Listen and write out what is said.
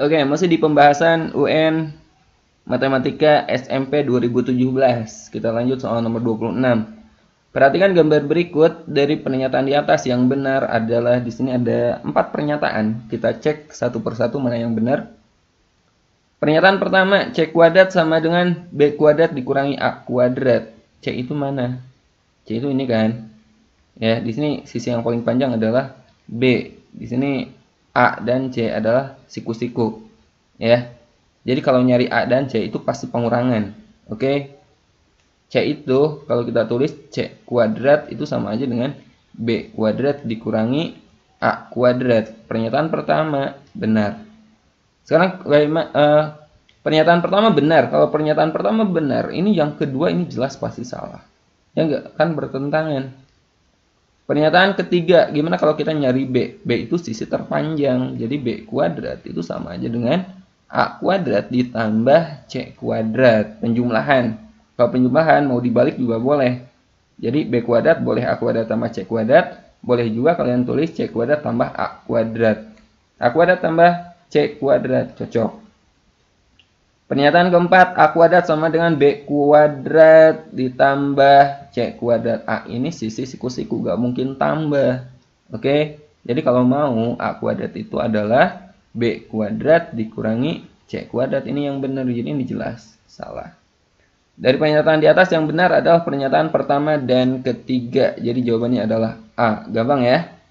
Oke, okay, masih di pembahasan UN Matematika SMP 2017. Kita lanjut soal nomor 26. Perhatikan gambar berikut dari pernyataan di atas yang benar adalah di sini ada empat pernyataan. Kita cek satu persatu mana yang benar. Pernyataan pertama, C kuadrat sama dengan B kuadrat dikurangi A kuadrat. C itu mana? C itu ini kan? Ya, di sini sisi yang paling panjang adalah B. Di sini A dan C adalah siku-siku. Ya. Jadi kalau nyari A dan C itu pasti pengurangan. Oke. Okay? C itu kalau kita tulis C kuadrat itu sama aja dengan B kuadrat dikurangi A kuadrat. Pernyataan pertama benar. Sekarang uh, pernyataan pertama benar. Kalau pernyataan pertama benar, ini yang kedua ini jelas pasti salah. Ya enggak kan bertentangan. Pernyataan ketiga, gimana kalau kita nyari B? B itu sisi terpanjang, jadi B kuadrat itu sama aja dengan A kuadrat ditambah C kuadrat, penjumlahan. Kalau penjumlahan mau dibalik juga boleh. Jadi B kuadrat boleh A kuadrat tambah C kuadrat, boleh juga kalian tulis C kuadrat tambah A kuadrat. A kuadrat tambah C kuadrat, cocok. Pernyataan keempat, A kuadrat sama dengan B kuadrat ditambah C kuadrat. A ini sisi siku-siku, gak mungkin tambah. Oke, jadi kalau mau A kuadrat itu adalah B kuadrat dikurangi C kuadrat. Ini yang benar, jadi ini jelas salah. Dari pernyataan di atas yang benar adalah pernyataan pertama dan ketiga. Jadi jawabannya adalah A. Gampang ya?